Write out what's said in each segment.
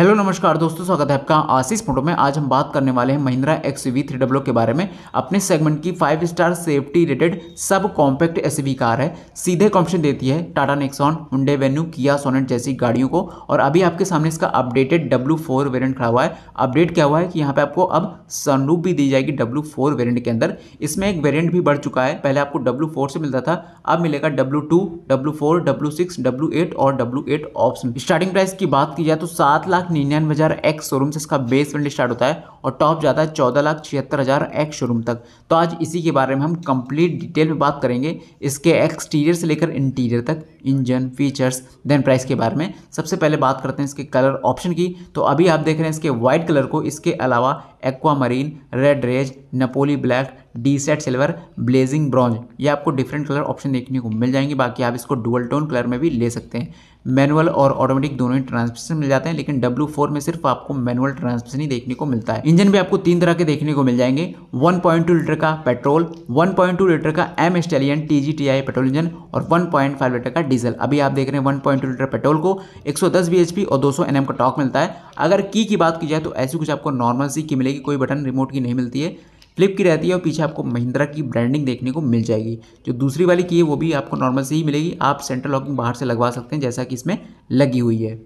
hello नमस्कार दोस्तों स्वागत है आपका आशीष फोटो में आज हम बात करने वाले हैं Mahindra X V three W के बारे में अपने सेगमेंट की five star safety rated sub compact S car है सीधे कॉम्पिशन देती है Tata Nexon Hyundai Venue Kia Sonet जैसी गाड़ियों को और अभी आपके सामने इसका अपडेटेड डब्ल्यू फोर वेरियंट खड़ा हुआ है अपडेट क्या हुआ है कि यहाँ पर आपको अब सनरूप भी दी जाएगी डब्ल्यू फोर वेरियंट के अंदर इसमें एक वेरियंट भी बढ़ चुका है पहले आपको डब्ल्यू फोर से मिलता था अब मिलेगा W two W four six W eight और W eight option starting price की बात की जाए तो सात लाख लाख निन्यानवे हज़ार एक्स शोरूम से इसका बेस वेंट स्टार्ट होता है और टॉप जाता है चौदह लाख छिहत्तर हज़ार एक्स शोरूम तक तो आज इसी के बारे में हम कंप्लीट डिटेल में बात करेंगे इसके एक्सटीरियर से लेकर इंटीरियर तक इंजन फीचर्स देन प्राइस के बारे में सबसे पहले बात करते हैं इसके कलर ऑप्शन की तो अभी आप देख रहे हैं इसके वाइट कलर को इसके अलावा aquamarine red rage Napoli black desat silver blazing bronze ये आपको डिफरेंट कलर ऑप्शन देखने को मिल जाएंगे बाकी आप इसको डुअल टोन कलर में भी ले सकते हैं मैनुअल और ऑटोमेटिक दोनों ही ट्रांसमिशन मिल जाते हैं लेकिन डब्ल्यू फोर में सिर्फ आपको मैनुअल ट्रांसमिशन ही देखने को मिलता है इंजन भी आपको तीन तरह के देखने को मिल जाएंगे वन लीटर का पेट्रोल वन लीटर का mStallion T G T I petrol engine और वन लीटर का डीजल अभी आप देख रहे हैं वन लीटर पेट्रोल को एक सौ और दो सौ का टॉक मिलता है अगर की की बात की जाए तो ऐसी कुछ आपको नॉर्मल सी की मिलेगी कोई बटन रिमोट की नहीं मिलती है फ्लिप की रहती है और पीछे आपको महिंद्रा की ब्रांडिंग देखने को मिल जाएगी जो दूसरी वाली की है वो भी आपको नॉर्मल से ही मिलेगी आप सेंटर लॉकिंग बाहर से लगवा सकते हैं जैसा कि इसमें लगी हुई है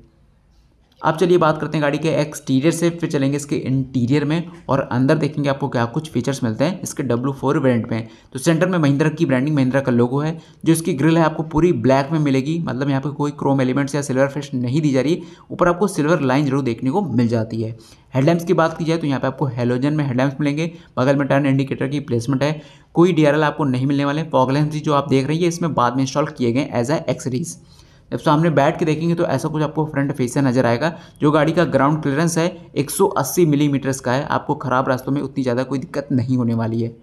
अब चलिए बात करते हैं गाड़ी के एक्सटीरियर से फिर चलेंगे इसके इंटीरियर में और अंदर देखेंगे आपको क्या कुछ फीचर्स मिलते हैं इसके डब्लू फोर ब्रांड में तो सेंटर में महिंद्रा की ब्रांडिंग महिंद्रा का लोगो है जो इसकी ग्रिल है आपको पूरी ब्लैक में मिलेगी मतलब यहाँ पर कोई क्रोम एलिमेंट्स या सिल्वर फिश नहीं दी जा रही ऊपर आपको सिल्वर लाइन जरूर देखने को मिल जाती है हेडलैम्प्स की बात की जाए तो यहाँ पे आपको हेलोजन में हेडलैम्प्स मिलेंगे बगल में टर्न इंडिकेटर की प्लेसमेंट है कोई डी आपको नहीं मिलने वाले फॉगलैम्प्स जो आप देख रही है इसमें बाद में इंस्टॉल किए गए एज ए एक्सरीज़ जब सामने बैठ के देखेंगे तो ऐसा कुछ आपको फ्रंट से नजर आएगा जो गाड़ी का ग्राउंड क्लियरेंस है 180 मिलीमीटर्स mm का है आपको ख़राब रास्तों में उतनी ज़्यादा कोई दिक्कत नहीं होने वाली है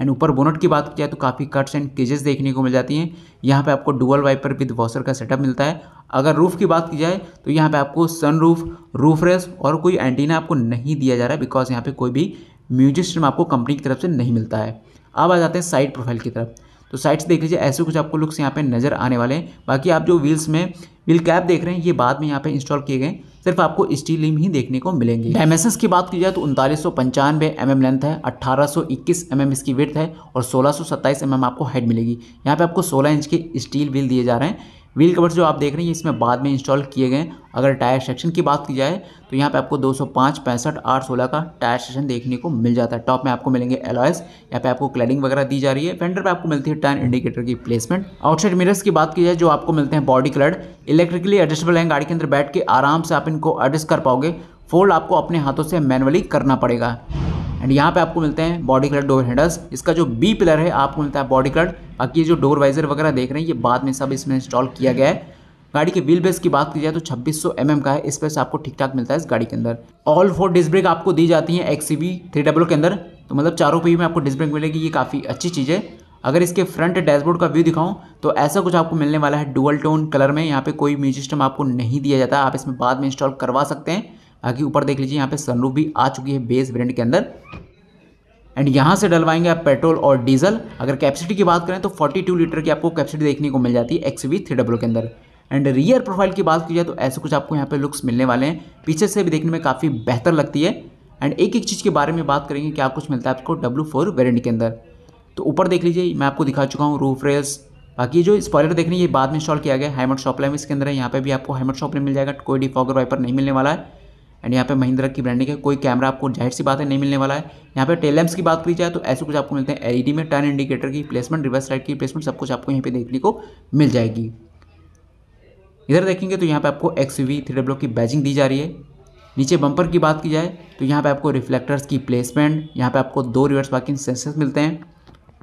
एंड ऊपर बोनट की बात किया तो काफ़ी कट्स एंड केजेस देखने को मिल जाती हैं यहाँ पे आपको डुअल वाइपर विद वॉशर का सेटअप मिलता है अगर रूफ़ की बात की जाए तो यहाँ पे आपको सन रूफ रूफ रेस और कोई एंटीना आपको नहीं दिया जा रहा है बिकॉज यहाँ पे कोई भी म्यूजिक सिस्टम आपको कंपनी की तरफ से नहीं मिलता है अब आ जाते हैं साइड प्रोफाइल की तरफ तो साइड्स देख लीजिए ऐसे कुछ आपको लुक्स यहाँ पे नज़र आने वाले हैं बाकी आप जो व्हील्स में व्हील कैप देख रहे हैं ये बाद में यहाँ पे इंस्टॉल किए गए सिर्फ आपको स्टील लिम ही देखने को मिलेंगे डायमेंशन की बात की जाए तो उनतालीस सौ पंचानवे एम एम लेंथ है अट्ठारह सौ इक्कीस एम mm एम इसकी विथ है और सोलह सौ सत्ताईस एम mm एम आपको हेड मिलेगी यहाँ पे आपको सोलह इंच के स्टील व्हील दिए जा रहे हैं व्हील कवर्स जो आप देख रहे हैं इसमें बाद में इंस्टॉल किए गए अगर टायर सेक्शन की बात की जाए तो यहाँ पे आपको 205, पैंसठ आठ सोलह का टायर सेक्शन देखने को मिल जाता है टॉप में आपको मिलेंगे एलॉयस यहाँ पे आपको क्लैडिंग वगैरह दी जा रही है फेंडर पे आपको मिलती है टायर इंडिकेटर की प्लेसमेंट आउटसाइड मिरर्स की बात की जाए जो आपको मिलते हैं बॉडी कलर इलेक्ट्रिकली एडजस्टेबल हैं गाड़ी के अंदर बैठ के आराम से आप इनको एडजस्ट कर पाओगे फोल्ड आपको अपने हाथों से मैनुअली करना पड़ेगा एंड यहाँ पे आपको मिलते हैं बॉडी कलर डोर हैंडल्स इसका जो बी पिलर है आपको मिलता है बॉडी कलर बाकी ये जो डोर वाइजर वगैरह देख रहे हैं ये बाद में सब इसमें इंस्टॉल किया गया है गाड़ी के व्हील बेस की बात की जाए तो 2600 एम mm का है इस पर से आपको ठीक ठाक मिलता है इस गाड़ी के अंदर ऑल फोर डिस्क ब्रेक आपको दी जाती है X C B three W के अंदर तो मतलब चारों पहियों में आपको डिस्क ब्रेक मिलेगी ये काफ़ी अच्छी चीज़ है अगर इसके फ्रंट डैशबोर्ड का व्यू दिखाऊं तो ऐसा कुछ आपको मिलने वाला है डुअल टोन कलर में यहाँ पे कोई म्यूजिस्टम आपको नहीं दिया जाता आप इसमें बाद में इंस्टॉल करवा सकते हैं बाकी ऊपर देख लीजिए यहाँ पे सनरूफ भी आ चुकी है बेस ब्रांड के अंदर एंड यहाँ से डलवाएंगे आप पेट्रोल और डीजल अगर कैपेसिटी की बात करें तो 42 लीटर की आपको कैपेसिटी देखने को मिल जाती है एक्स वी थ्री डब्ल्यू के अंदर एंड रियर प्रोफाइल की बात की जाए तो ऐसे कुछ आपको यहाँ पे लुक्स मिलने वाले हैं पीछे से भी देखने में काफ़ी बेहतर लगती है एंड एक एक चीज़ के बारे में बात करेंगे क्या कुछ मिलता है आपको डब्लू फोर के अंदर तो ऊपर देख लीजिए मैं आपको दिखा चुका हूँ रूफ रेल्स बाकी जो स्पॉयलर देखने ये बाद में इंस्टॉल किया गया है शॉप लाइव इसके अंदर है यहाँ पे भी आपको हाइमट शॉप में मिल जाएगा कोई डिफॉगर वाइपर नहीं मिलने वाला है एंड यहाँ पे महिंद्रा की ब्रांडिंग है कोई कैमरा आपको जाहिर सी बात है नहीं मिलने वाला है यहाँ पे टेलम्स की बात की जाए तो ऐसे कुछ आपको मिलते हैं एलईडी में टर्न इंडिकेटर की प्लेसमेंट रिवर्स साइड की प्लेसमेंट सब कुछ आपको यहाँ पे देखने को मिल जाएगी इधर देखेंगे तो यहाँ पे आपको एक्स वी थ्री डब्ल्यू की बैजिंग दी जा रही है नीचे बंपर की बात की जाए तो यहाँ पे आपको रिफ्लेक्टर्स की प्लेसमेंट यहाँ पे आपको दो रिवर्स पार्किंग सेंसर्स मिलते हैं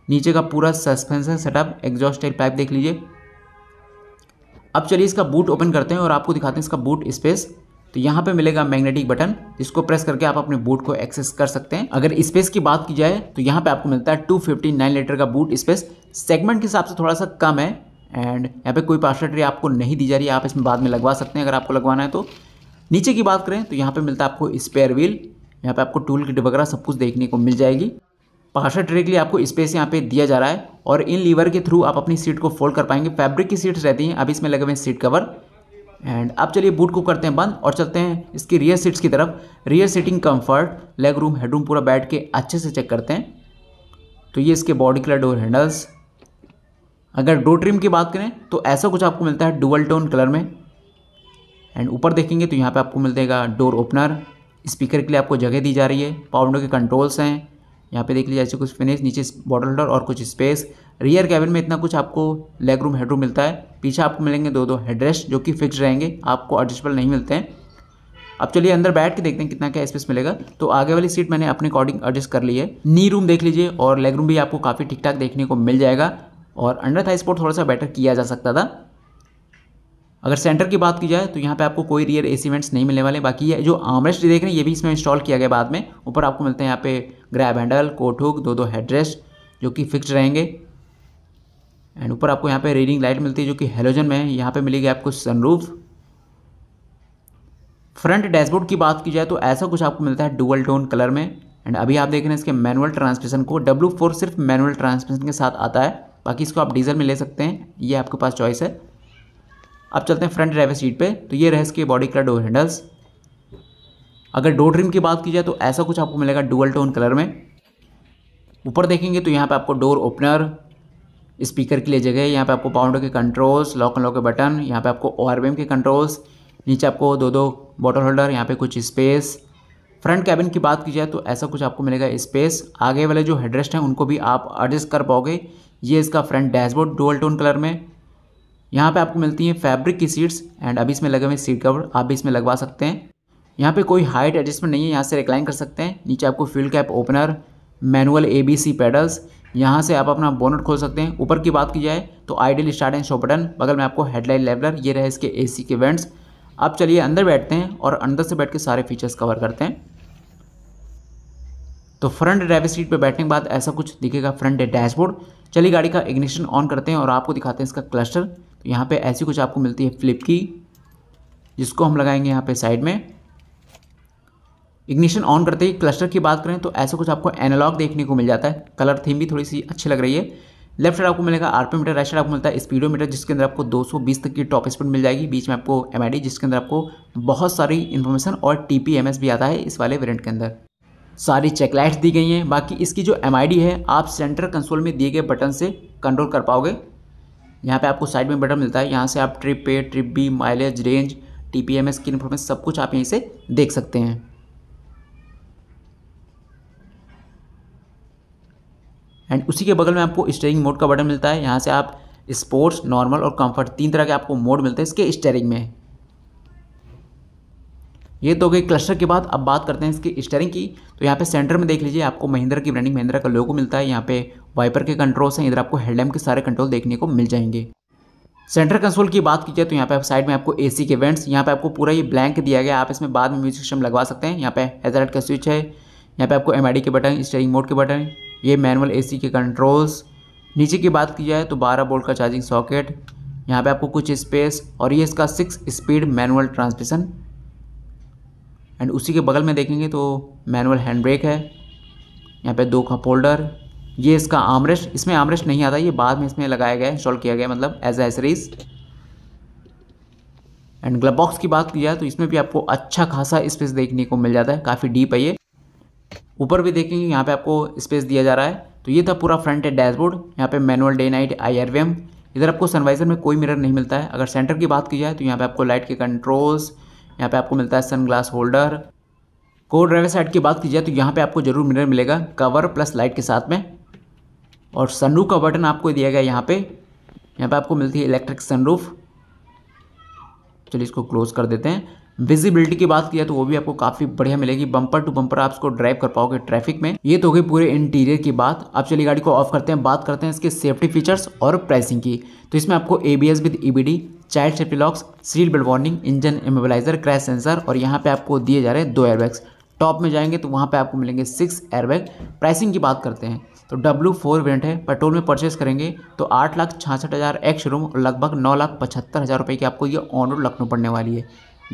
नीचे का पूरा suspension setup exhaust type pipe देख लीजिए अब चलिए इसका बूट ओपन करते हैं और आपको दिखाते हैं इसका बूट स्पेस तो यहाँ पे मिलेगा मैग्नेटिक बटन जिसको प्रेस करके आप अपने बूट को एक्सेस कर सकते हैं अगर स्पेस की बात की जाए तो यहाँ पे आपको मिलता है टू लीटर का बूट स्पेस सेगमेंट के हिसाब से थोड़ा सा कम है एंड यहाँ पे कोई पार्सल ट्रे आपको नहीं दी जा रही है आप इसमें बाद में लगवा सकते हैं अगर आपको लगवाना है तो नीचे की बात करें तो यहाँ पर मिलता है आपको स्पेयर व्हील यहाँ पर आपको टूल किट वगैरह सब कुछ देखने को मिल जाएगी पार्सल ट्रे के लिए आपको स्पेस यहाँ पे दिया जा रहा है और इन लीवर के थ्रू आप अपनी सीट को फोल्ड कर पाएंगे फैब्रिक की सीट्स रहती हैं अब इसमें लगे हुए सीट कवर एंड अब चलिए बूट को करते हैं बंद और चलते हैं इसकी रियर सीट्स की तरफ rear seating comfort leg room head room पूरा बैठ के अच्छे से चेक करते हैं तो ये इसके बॉडी कलर डोर हैंडल्स अगर डोर ट्रिम की बात करें तो ऐसा कुछ आपको मिलता है डुअल टोन कलर में एंड ऊपर देखेंगे तो यहाँ पर आपको मिल जाएगा डोर ओपनर स्पीकर के लिए आपको जगह दी जा रही है पावर के कंट्रोल्स हैं यहाँ पे देख लीजिए ऐसे कुछ फिनिश नीचे बॉटल होल्डर और कुछ स्पेस रियर कैबिन में इतना कुछ आपको लेग रूम हेड रूम मिलता है पीछे आपको मिलेंगे दो दो हेडरेस्ट जो कि फिक्स रहेंगे आपको एडजस्टेबल नहीं मिलते हैं अब चलिए अंदर बैठ के देखते हैं कितना क्या स्पेस मिलेगा तो आगे वाली सीट मैंने अपने अकॉर्डिंग एडजस्ट कर ली है नी रूम देख लीजिए और लेग रूम भी आपको काफ़ी ठीक ठाक देखने को मिल जाएगा और अंडर था स्पोर्ट थोड़ा सा बेटर किया जा सकता था अगर सेंटर की बात की जाए तो यहाँ पे आपको कोई रियर एसी वेंट्स नहीं मिलने वाले बाकी ये जो आमरेस्ट देख रहे हैं ये भी इसमें इंस्टॉल किया गया बाद में ऊपर आपको मिलते हैं यहाँ पे ग्रैब हैंडल कोट दो दो हेडरेस्ट जो कि फ़िक्स रहेंगे एंड ऊपर आपको यहाँ पे रीडिंग लाइट मिलती है जो कि हेलोजन में है यहाँ पर मिलेगी आपको सनरूफ फ्रंट डैशबोर्ड की बात की जाए तो ऐसा कुछ आपको मिलता है डुअल टोन कलर में एंड अभी आप देख रहे हैं इसके मैनुअल ट्रांसमिशन को डब्ल्यू फोर सिर्फ मैनुअल ट्रांसमिशन के साथ आता है बाकी इसको आप डीजल में ले सकते हैं ये आपके पास चॉइस है अब चलते हैं फ्रंट ड्राइवर सीट पे तो ये रहे इसके बॉडी कलर डोर हैंडल्स अगर डोर ट्रिम की बात की जाए तो ऐसा कुछ आपको मिलेगा डुअल टोन कलर में ऊपर देखेंगे तो यहाँ पे आपको डोर ओपनर स्पीकर के लिए जगह यहाँ पे आपको पाउंडो के कंट्रोल्स लॉक एंड लॉक के बटन यहाँ पे आपको ओ के कंट्रोल्स नीचे आपको दो दो बॉटल होल्डर यहाँ पर कुछ स्पेस फ्रंट कैबिन की बात की जाए तो ऐसा कुछ आपको मिलेगा स्पेस आगे वाले जो हेडरेस्ट हैं उनको भी आप एडजस्ट कर पाओगे ये इसका front dashboard dual tone colour में यहाँ पे आपको मिलती हैं फैब्रिक की सीट्स एंड अभी इसमें लगे हुए सीट कवर आप भी इसमें लगवा सकते हैं यहाँ पे कोई हाइट एडजस्टमेंट नहीं है यहाँ से रिक्लाइन कर सकते हैं नीचे आपको fuel cap opener manual A B C paddles यहाँ से आप अपना बोनट खोल सकते हैं ऊपर की बात की जाए तो ideal start and show button बगल में आपको हेडलाइट लेवलर ये रहे इसके ए सी के वेंट्स आप चलिए अंदर बैठते हैं और अंदर से बैठ के सारे फीचर्स कवर करते हैं तो फ्रंट ड्राइवर सीट पर बैठने के बाद ऐसा कुछ दिखेगा फ्रंट डैशबोर्ड चलिए गाड़ी का इग्निशन ऑन करते हैं और आपको दिखाते हैं इसका क्लस्टर तो यहाँ पे ऐसी कुछ आपको मिलती है फ्लिप की जिसको हम लगाएंगे यहाँ पे साइड में इग्निशन ऑन करते ही क्लस्टर की बात करें तो ऐसा कुछ आपको एनालॉग देखने को मिल जाता है कलर थीम भी थोड़ी सी अच्छी लग रही है लेफ्ट साइड आपको मिलेगा मीटर राइट साइड आपको मिलता है मीटर जिसके अंदर आपको 220 तक की टॉप स्पीड मिल जाएगी बीच में आपको एम जिसके अंदर आपको बहुत सारी इन्फॉर्मेशन और टी भी आता है इस वाले वेरियंट के अंदर सारी चेकलाइट्स दी गई हैं बाकी इसकी जो एम है आप सेंटर कंसोल में दिए गए बटन से कंट्रोल कर पाओगे यहाँ पे आपको साइड में बटन मिलता है यहाँ से आप ट्रिप पे trip B mileage range T P M S की इन्फॉर्मेशन सब कुछ आप यहीं से देख सकते हैं एंड उसी के बगल में आपको स्टेयरिंग मोड का बटन मिलता है यहाँ से आप स्पोर्ट्स नॉर्मल और कंफर्ट तीन तरह के आपको मोड मिलते हैं इसके स्टेयरिंग में ये तो गई क्लस्टर के बाद अब बात करते हैं इसके स्टेयरिंग की तो यहाँ पे सेंटर में देख लीजिए आपको महिंद्रा की ब्रांडिंग महिंद्रा का लोगो मिलता है यहाँ पे वाइपर के कंट्रोल्स हैं इधर आपको हेडलैम्प के सारे कंट्रोल देखने को मिल जाएंगे सेंटर कंसोल की बात की जाए तो यहाँ पे साइड में आपको एसी के वेंट्स यहाँ पे आपको पूरा ये ब्लैंक दिया गया आप इसमें बाद में म्यूजिक सिस्टम लगवा सकते हैं यहाँ पे हेजरेट का स्विच है यहाँ पे आपको एम के बटन स्टेयरिंग मोड के बटन ये मैनुअल ए के कंट्रोल्स नीचे की बात की जाए तो बारह बोल्ट का चार्जिंग सॉकेट यहाँ पर आपको कुछ स्पेस और ये इसका six speed manual transmission and उसी के बगल में देखेंगे तो मैनुअल हैंड ब्रेक है यहाँ पर दो का फोल्डर ये इसका आमरेस्ट इसमें आमरेस्ट नहीं आता ये बाद में इसमें लगाया गया इंस्टॉल किया गया मतलब accessories and glove box की बात की जाए तो इसमें भी आपको अच्छा खासा स्पेस देखने को मिल जाता है काफ़ी डीप है ये ऊपर भी देखेंगे यहाँ पे आपको स्पेस दिया जा रहा है तो ये था पूरा फ्रंट है डैशबोर्ड यहाँ पे मैनुअल डे नाइट आई इधर आपको सनवाइजर में कोई मिरर नहीं मिलता है अगर सेंटर की बात की जाए तो यहाँ पे आपको लाइट के कंट्रोल्स यहाँ पे आपको मिलता है सनग्लास होल्डर को ड्राइवर साइड की बात की जाए तो यहाँ पे आपको जरूर मिरर मिलेगा कवर प्लस लाइट के साथ में और सनरूफ का बटन आपको दिया गया यहाँ पे यहाँ पे आपको मिलती है इलेक्ट्रिक सनरूफ चलिए इसको क्लोज कर देते हैं विजिबिलिटी की बात किया तो वो भी आपको काफ़ी बढ़िया मिलेगी बम्पर टू बम्पर आप इसको ड्राइव कर पाओगे ट्रैफिक में ये तो होगी गई पूरे इंटीरियर की बात आप चलिए गाड़ी को ऑफ करते हैं बात करते हैं इसके सेफ्टी फीचर्स और प्राइसिंग की तो इसमें आपको A B S with E B D child safety locks seat belt warning engine immobiliser crash sensor और यहाँ पे आपको दिए जा रहे हैं दो एयरबैग्स टॉप में जाएंगे तो वहाँ पे आपको मिलेंगे सिक्स एयरबैग प्राइसिंग की बात करते हैं तो डब्ल्यू फोर वेरियंट है पेट्रोल में परचेस करेंगे तो आठ लाख छियासठ हज़ार एक्स रूम और लगभग नौ लाख पचहत्तर हज़ार रुपये की आपको ये ऑन रोड लखनऊ पड़ने वाली है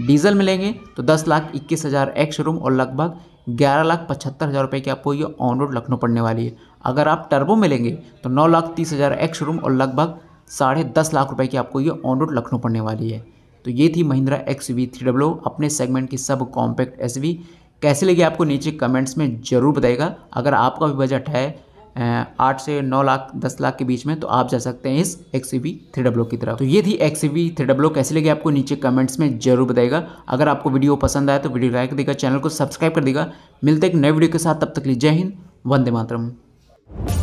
डीजल में लेंगे तो दस लाख इक्कीस हज़ार एक्स रूम और लगभग ग्यारह लाख पचहत्तर हज़ार रुपये की आपको ये ऑन रोड लखनऊ पड़ने वाली है अगर आप टर्बो में लेंगे तो नौ लाख तीस हज़ार एक्स रूम और लगभग साढ़े दस लाख रुपये की आपको ये ऑन रोड लखनऊ पड़ने वाली है तो ये थी Mahindra X V three W अपने सेगमेंट की सब कॉम्पैक्ट एस वी कैसे लगी आपको नीचे कमेंट्स में ज़रूर बताएगा अगर आपका भी बजट है आठ से नौ लाख दस लाख के बीच में तो आप जा सकते हैं इस एक्स सी थ्री डब्ल्यू की तरफ तो ये थी एक्स सी थ्री डब्ल्यू कैसी लगी आपको नीचे कमेंट्स में जरूर बताएगा अगर आपको वीडियो पसंद आया तो वीडियो लाइक देगा चैनल को सब्सक्राइब कर देगा मिलते एक नए वीडियो के साथ तब तक लिए जय हिंद वंदे मातरम